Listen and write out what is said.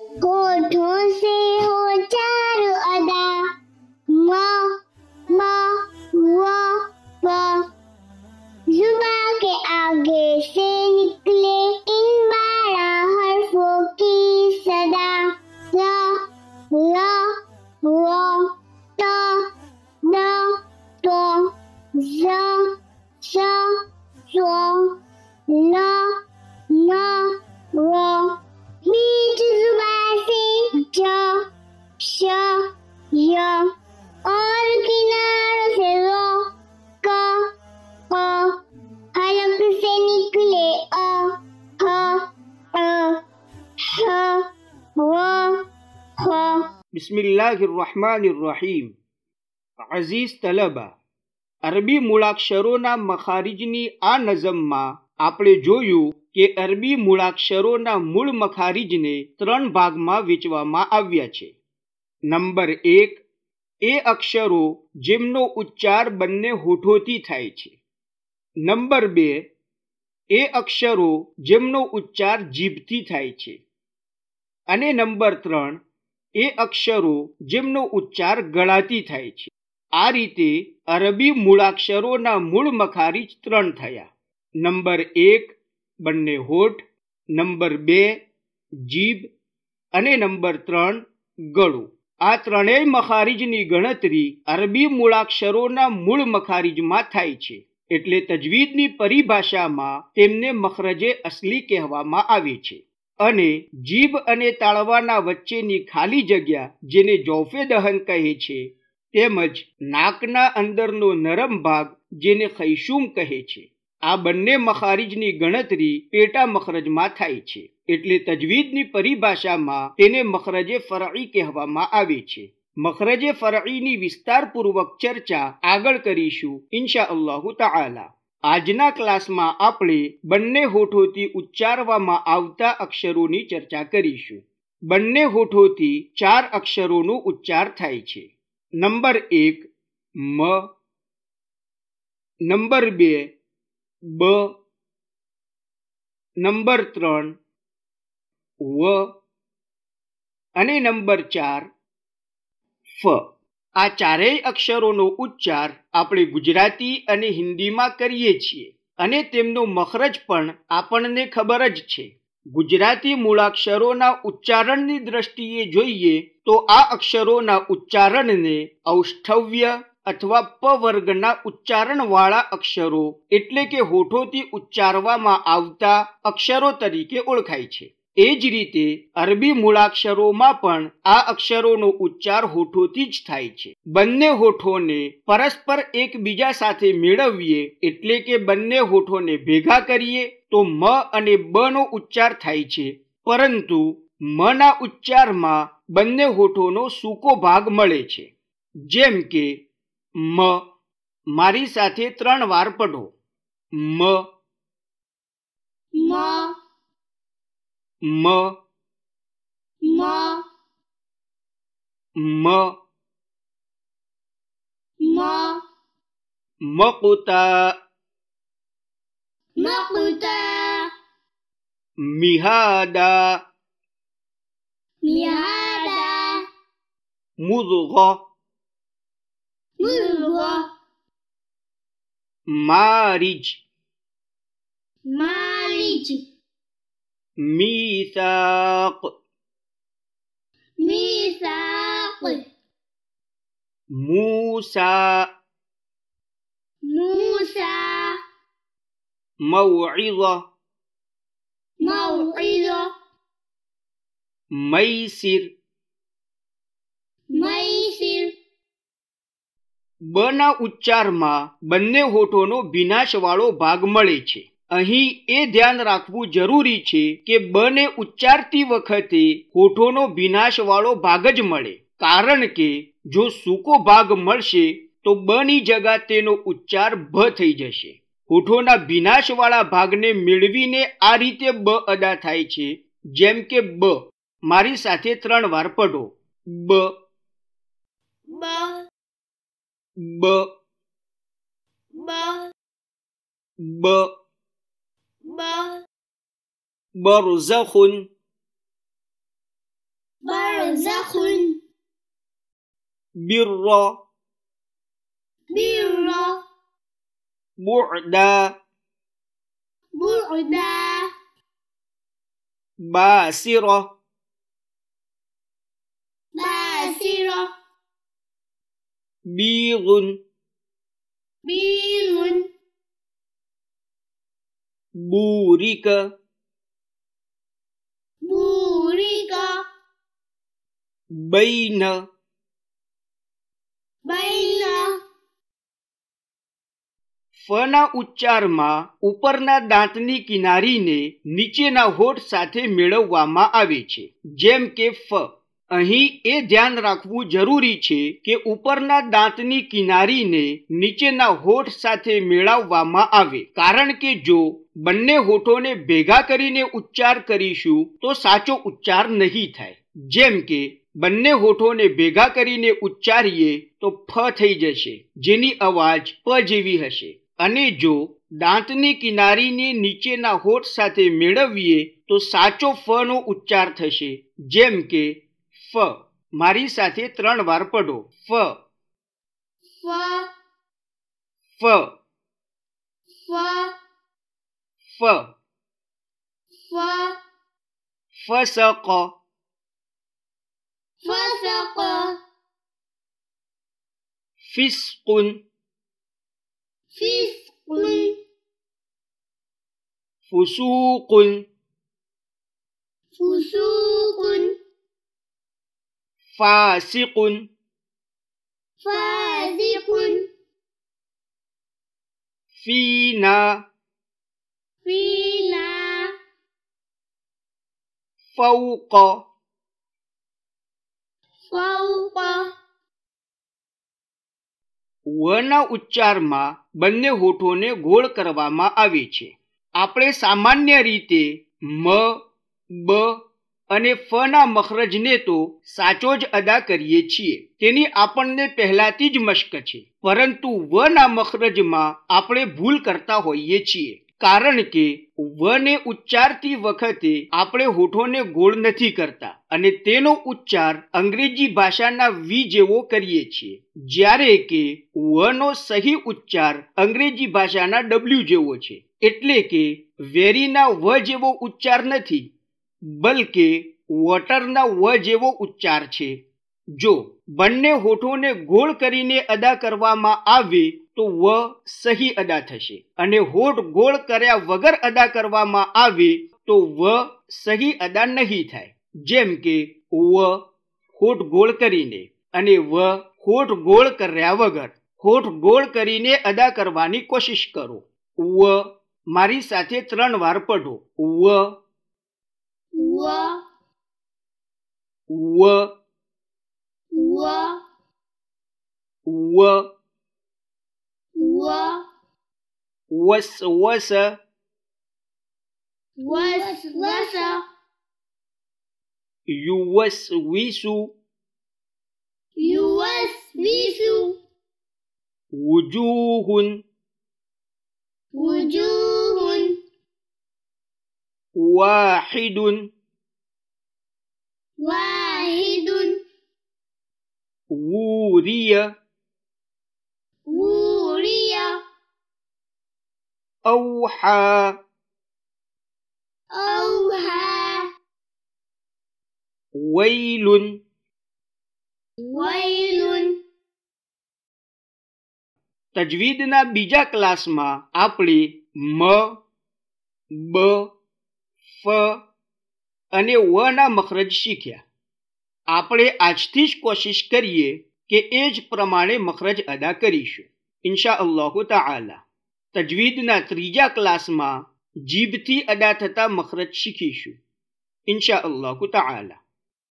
होठों से हो चारों अदा म म व प जुबा के आगे से निकले इन बारह हरफों की सदा ल ल व त न ट ज श स બિસ્મિલ્લાહિર્રહમાનિર્રહીમ અઝીઝ તલબા અરબી મૂળાક્ષરોના મખારિજની આ નઝમમાં આપણે જોયું કે અરબી મૂળાક્ષરોના મૂળ મખારિજને ત્રણ ભાગમાં વેચવામાં આવ્યા છે નંબર એક એ અક્ષરો જેમનો ઉચ્ચાર બંને હોઠોથી થાય છે નંબર બે એ અક્ષરો જેમનો ઉચ્ચાર જીભથી થાય છે અને નંબર ત્રણ એ અક્ષરો જેમનો ઉચ્ચાર ગળાતી થાય છે આ રીતે અરબી મૂળાક્ષરોના મૂળ મખારીજ ત્રણ થયા નંબર એક બંને હોઠ નંબર બે જીભ અને નંબર ત્રણ ગળું આ ત્રણેય મખારીજની ગણતરી અરબી મૂળાક્ષરોના મૂળ મખારીજમાં થાય છે એટલે તજવીદની પરિભાષામાં તેમને મખરજે અસલી કહેવામાં આવે છે અને જીભ અને તાળવાના વચ્ચેની ખાલી જગ્યા જેને જોફે દહન કહે છે તેમજ નાકના અંદરનો નરમ ભાગ જેને ખૈશુમ કહે છે આ બંને મખારીજની ગણતરી પેટા મખરજમાં થાય છે એટલે તજવીદની પરિભાષામાં તેને મખરજે ફરળી કહેવામાં આવે છે મખરજે ફરળીની વિસ્તારપૂર્વક ચર્ચા આગળ કરીશું ઇન્શા અલ્લાહ તાઆલા આજના ક્લાસમાં આપણે બંને હોઠોથી ઉચ્ચારવામાં આવતા અક્ષરોની ચર્ચા કરીશું બંને હોઠોથી ચાર અક્ષરોનો ઉચ્ચાર થાય છે નંબર એક મ નંબર બે બ નંબર ત્રણ વ અને નંબર ચાર ફ આ ચારેય અક્ષરોનો ઉચ્ચાર આપણે ગુજરાતી અને હિન્દીમાં કરીએ છીએ અને તેમનો મખરજ પણ આપણને ખબર જ છે ગુજરાતી મૂળાક્ષરોના ઉચ્ચારણની દ્રષ્ટિએ જોઈએ તો આ અક્ષરોના ઉચ્ચારણને ઔષ્ઠવ્ય અથવા પવર્ગના ઉચ્ચારણવાળા અક્ષરો એટલે કે હોઠોથી ઉચ્ચારવામાં આવતા અક્ષરો તરીકે ઓળખાય છે એ જ રીતે અરબી મૂળાક્ષરોમાં પણ આ અક્ષરોનો ઉચ્ચાર હોઠોથી જ થાય છે બંને હોઠોને પરસ્પર એકબીજા સાથે મેળવીએ એટલે કે બંને હોઠોને ભેગા કરીએ તો મ અને બ નો ઉચ્ચાર થાય છે પરંતુ મ ના ઉચ્ચારમાં બંને હોઠોનો સૂકો ભાગ મળે છે જેમ કે મ મારી સાથે ત્રણ વાર પઢો મ મ m m m m mokuta mokuta mihada mihada muzugo muzugo marriage marriage ميثاق ميثاق موسى موسى موعظة موعظة ميسر મૈસિર બ ના ઉચ્ચારમાં બંને હોઠોનો વિનાશવાળો ભાગ મળે છે અહીં એ ધ્યાન રાખવું જરૂરી છે કે બને ઉચ્ચારતી વખતે હોઠોનો વિનાશવાળો ભાગ જ મળે કારણ કે જો સૂકો ભાગ મળશે તો બની જગા તેનો ઉચ્ચાર ભ થઈ જશે હોઠોના વિનાશવાળા ભાગને મેળવીને આ રીતે બ અદા થાય છે જેમ કે બ મારી સાથે ત્રણ વાર પઢો બ બ બ બ برزخ برزخ بر بر بعدا بعدا باسرة باسرة بيض بيض બુરિક burica baina baina ફના ઉચ્ચારમાં ઉપરના દાંતની કિનારીને નીચેના હોઠ સાથે મેળવવામાં આવે છે જેમ કે ફ અહીં એ ધ્યાન રાખવું જરૂરી છે કે ઉપરના દાંતની કિનારીને નીચેના હોઠ સાથે મેળવવામાં આવે કારણ કે જો બંને હોઠોને ભેગા કરીને ઉચ્ચાર કરીશું તો સાચો ઉચ્ચાર નહીં થાય જેમ કે બંને હોઠોને ભેગા કરીને ઉચ્ચારીએ તો ફ થઈ જશે જેની અવાજ પ જેવી હશે અને જો દાંતની કિનારીને નીચેના હોઠ સાથે મેળવીએ તો સાચો ફનો ઉચ્ચાર થશે જેમ કે ફ મારી સાથે ત્રણ વાર પઢો ફ ફ ફ ફ ફ ફ ફ સ ક ફસક ફસક ફિસ્કુન ફિસ્કુન ફુસુકુન ફુસુકુન فاسق فاسق فينا فينا فوق فوق વના ઉચ્ચારમાં બંને હોઠોને ગોળ કરવામાં આવે છે આપણે સામાન્ય રીતે મ બ અને ફના મખરજને તો સાચો જ અદા કરીએ છીએ તેની આપણને પહેલાથી જ મશ્ક છે પરંતુ વના મખરજમાં આપણે ભૂલ કરતા હોઈએ છીએ કારણ કે વ ને ઉચ્ચારતી વખતે આપણે હોઠોને ગોળ નથી કરતા અને તેનો ઉચ્ચાર અંગ્રેજી ભાષાના વી જેવો કરીએ છીએ જ્યારે કે વનો સહી ઉચ્ચાર અંગ્રેજી ભાષાના ડબલ્યુ જેવો છે એટલે કે વેરીના વ જેવો ઉચ્ચાર નથી બલકે વોટરના વ જેવો ઉચ્ચાર છે જો બંને હોઠોને ગોળ કરીને અદા કરવામાં આવે તો વ સહી અદા થશે અને હોઠ ગોળ કર્યા વગર અદા કરવામાં આવે તો વ સહી અદા નહીં થાય જેમ કે વ હોઠ ગોળ કરીને અને વ હોઠ ગોળ કર્યા વગર હોઠ ગોળ કરીને અદા કરવાની કોશિશ કરો વ મારી સાથે ત્રણ વાર પઢો વ و و و و وسوس وسوس يوسوس يوسوس وجوه وجوه واحد واحد وورية وورية أوحى أوحى ويل ويل تجويدنا بيجا كلاس ما أبلي م ب ف અને વના મખરજ શીખ્યા આપણે આજથી જ કોશિશ કરીએ કે એ જ પ્રમાણે મખરજ અદા કરીશું ઇન્શા અલ્લાહુ તાલા તજવીદના ત્રીજા ક્લાસમાં જીભથી અદા થતા મખરજ શીખીશું ઇન્શા અલ્લાહુ તાલા